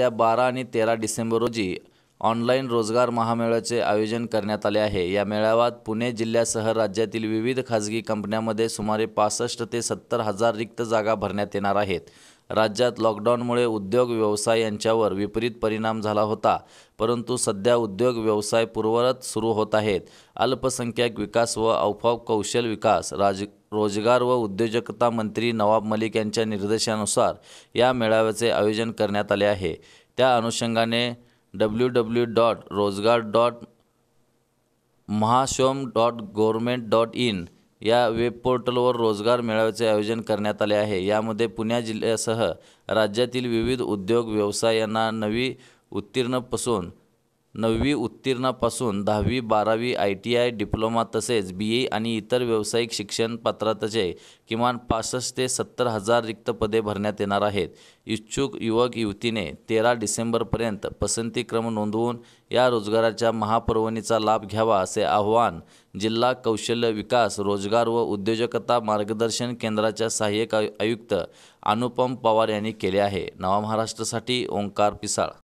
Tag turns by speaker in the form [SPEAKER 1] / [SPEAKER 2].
[SPEAKER 1] येत्या बारा आणि तेरा डिसेंबर रोजी ऑनलाईन रोजगार महामेळ्याचे आयोजन करण्यात आले आहे या मेळाव्यात पुणे जिल्ह्यासह राज्यातील विविध खाजगी कंपन्यांमध्ये सुमारे पासष्ट ते सत्तर हजार रिक्त जागा भरण्यात येणार आहेत राज्यात लॉकडाऊनमुळे उद्योग व्यवसाय यांच्यावर विपरीत परिणाम झाला होता परंतु सध्या उद्योग व्यवसाय पूर्वरत सुरू होत आहेत अल्पसंख्याक विकास व औफाव कौशल विकास राज रोजगार व उद्योजकता मंत्री नवाब मलिक यांच्या निर्देशानुसार या मेळाव्याचे आयोजन करण्यात आले आहे त्या अनुषंगाने W W dot Rojgar dot Mahaswayam dot government dot in या वेब पोर्टलवर रोजगार मेळाव्याचे आयोजन करण्यात आले आहे यामध्ये पुणे जिल्ह्यासह राज्यातील विविध उद्योग व्यवसायांना नवी उत्तीर्ण पसून नववी उत्तीर्णापासून दहावी बारावी आय टी आय डिप्लोमा तसेच बी ए आणि इतर व्यावसायिक शिक्षण पत्रातचे किमान पासष्ट ते सत्तर हजार रिक्त पदे भरण्यात येणार आहेत इच्छुक युवक युवतीने तेरा डिसेंबरपर्यंत पसंतीक्रम नोंदवून या रोजगाराच्या महापर्वणीचा लाभ घ्यावा असे आवाहन जिल्हा कौशल्य विकास रोजगार व उद्योजकता मार्गदर्शन केंद्राच्या सहाय्यक आयुक्त अनुपम पवार यांनी केले आहे नवा महाराष्ट्रासाठी ओंकार पिसाळ